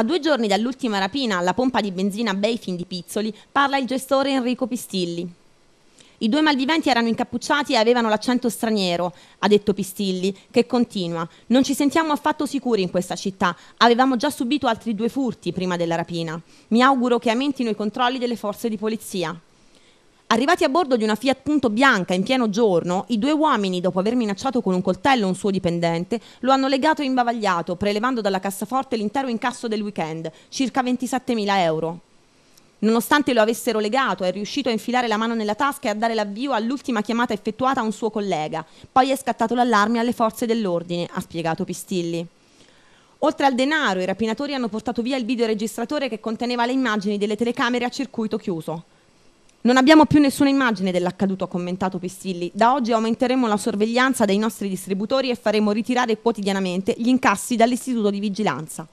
A due giorni dall'ultima rapina alla pompa di benzina Bayfin di Pizzoli parla il gestore Enrico Pistilli. I due malviventi erano incappucciati e avevano l'accento straniero, ha detto Pistilli, che continua. Non ci sentiamo affatto sicuri in questa città. Avevamo già subito altri due furti prima della rapina. Mi auguro che aumentino i controlli delle forze di polizia. Arrivati a bordo di una Fiat Punto bianca in pieno giorno, i due uomini, dopo aver minacciato con un coltello un suo dipendente, lo hanno legato e imbavagliato, prelevando dalla cassaforte l'intero incasso del weekend, circa 27.000 euro. Nonostante lo avessero legato, è riuscito a infilare la mano nella tasca e a dare l'avvio all'ultima chiamata effettuata a un suo collega. Poi è scattato l'allarme alle forze dell'ordine, ha spiegato Pistilli. Oltre al denaro, i rapinatori hanno portato via il videoregistratore che conteneva le immagini delle telecamere a circuito chiuso. Non abbiamo più nessuna immagine dell'accaduto, ha commentato Pistilli. Da oggi aumenteremo la sorveglianza dei nostri distributori e faremo ritirare quotidianamente gli incassi dall'istituto di vigilanza.